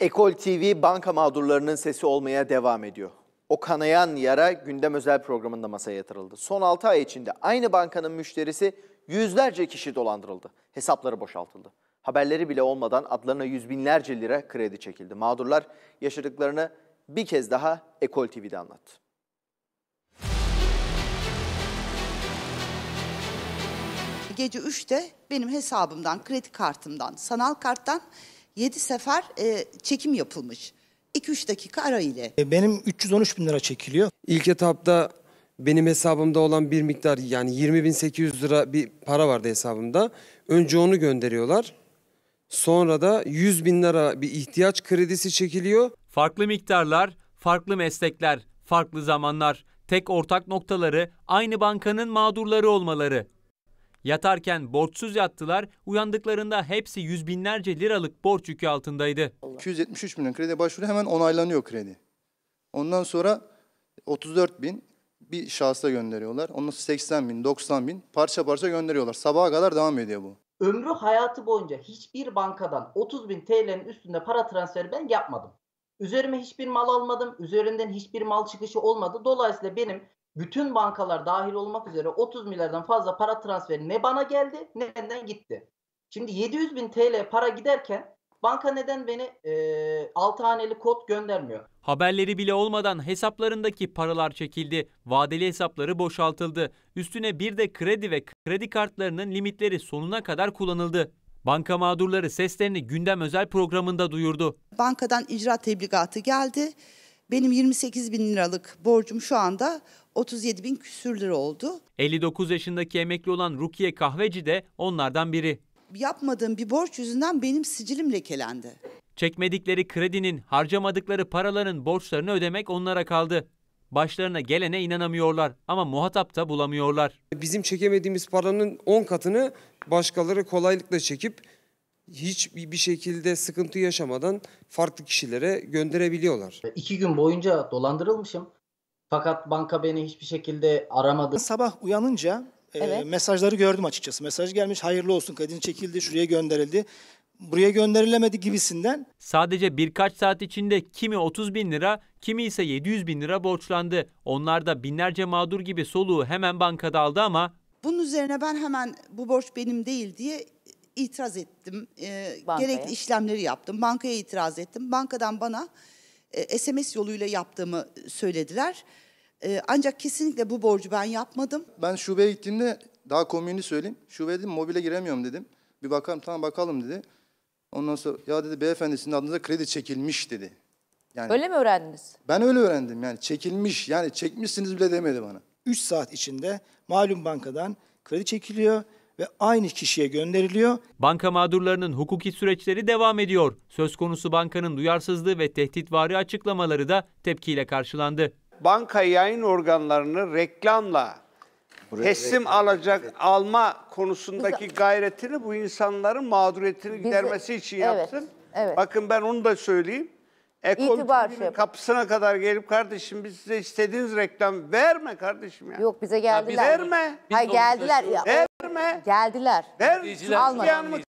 Ekol TV banka mağdurlarının sesi olmaya devam ediyor. O kanayan yara gündem özel programında masaya yatırıldı. Son 6 ay içinde aynı bankanın müşterisi yüzlerce kişi dolandırıldı. Hesapları boşaltıldı. Haberleri bile olmadan adlarına yüz binlerce lira kredi çekildi. Mağdurlar yaşadıklarını bir kez daha Ekol TV'de anlattı. Gece 3'te benim hesabımdan, kredi kartımdan, sanal karttan 7 sefer e, çekim yapılmış. 2-3 dakika ara ile. E, benim 313 bin lira çekiliyor. İlk etapta benim hesabımda olan bir miktar yani 20.800 lira bir para vardı hesabımda. Önce onu gönderiyorlar. Sonra da 100 bin lira bir ihtiyaç kredisi çekiliyor. Farklı miktarlar, farklı meslekler, farklı zamanlar. Tek ortak noktaları aynı bankanın mağdurları olmaları. Yatarken borçsuz yattılar, uyandıklarında hepsi yüz binlerce liralık borç yükü altındaydı. 273 milyon kredi başvuru hemen onaylanıyor kredi. Ondan sonra 34 bin bir şahsa gönderiyorlar. Ondan sonra 80 bin, 90 bin parça parça gönderiyorlar. Sabaha kadar devam ediyor bu. Ömrü hayatı boyunca hiçbir bankadan 30 bin TL'nin üstünde para transferi ben yapmadım. Üzerime hiçbir mal almadım. Üzerinden hiçbir mal çıkışı olmadı. Dolayısıyla benim bütün bankalar dahil olmak üzere 30 milyardan fazla para transferi ne bana geldi ne benden gitti. Şimdi 700 bin TL para giderken banka neden beni e, 6 haneli kod göndermiyor? Haberleri bile olmadan hesaplarındaki paralar çekildi. Vadeli hesapları boşaltıldı. Üstüne bir de kredi ve kredi kartlarının limitleri sonuna kadar kullanıldı. Banka mağdurları seslerini gündem özel programında duyurdu. Bankadan icra tebligatı geldi benim 28 bin liralık borcum şu anda 37 bin küsür lira oldu. 59 yaşındaki emekli olan Rukiye Kahveci de onlardan biri. Yapmadığım bir borç yüzünden benim sicilim lekelendi. Çekmedikleri kredinin, harcamadıkları paraların borçlarını ödemek onlara kaldı. Başlarına gelene inanamıyorlar ama muhatap da bulamıyorlar. Bizim çekemediğimiz paranın 10 katını başkaları kolaylıkla çekip hiçbir bir şekilde sıkıntı yaşamadan farklı kişilere gönderebiliyorlar. İki gün boyunca dolandırılmışım. Fakat banka beni hiçbir şekilde aramadı. Sabah uyanınca e, evet. e, mesajları gördüm açıkçası. Mesaj gelmiş hayırlı olsun kadın çekildi şuraya gönderildi. Buraya gönderilemedi gibisinden. Sadece birkaç saat içinde kimi 30 bin lira, kimi ise 700 bin lira borçlandı. Onlar da binlerce mağdur gibi soluğu hemen bankada aldı ama... Bunun üzerine ben hemen bu borç benim değil diye itiraz ettim. E, gerekli işlemleri yaptım. Bankaya itiraz ettim. Bankadan bana e, SMS yoluyla yaptığımı söylediler. E, ancak kesinlikle bu borcu ben yapmadım. Ben şubeye gittiğimde daha komünü söyleyeyim. Şubeye dedim mobile giremiyorum dedim. Bir bakalım tamam bakalım dedi. Ondan sonra ya dedi beyefendi sizin adınıza kredi çekilmiş dedi. Yani, öyle mi öğrendiniz? Ben öyle öğrendim yani çekilmiş yani çekmişsiniz bile demedi bana. 3 saat içinde malum bankadan kredi çekiliyor ve aynı kişiye gönderiliyor. Banka mağdurlarının hukuki süreçleri devam ediyor. Söz konusu bankanın duyarsızlığı ve tehditvari açıklamaları da tepkiyle karşılandı. Banka yayın organlarını reklamla Buraya teslim reklam, alacak alma konusundaki gayretini bu insanların mağduriyetini gidermesi için yaptın. Evet, evet. Bakın ben onu da söyleyeyim itibar şey kapısına kadar gelip kardeşim biz size istediğiniz reklam verme kardeşim ya. Yok bize geldiler. Ya verme. Hayır geldiler. Ya, verme. Geldiler. Ver. Almadım.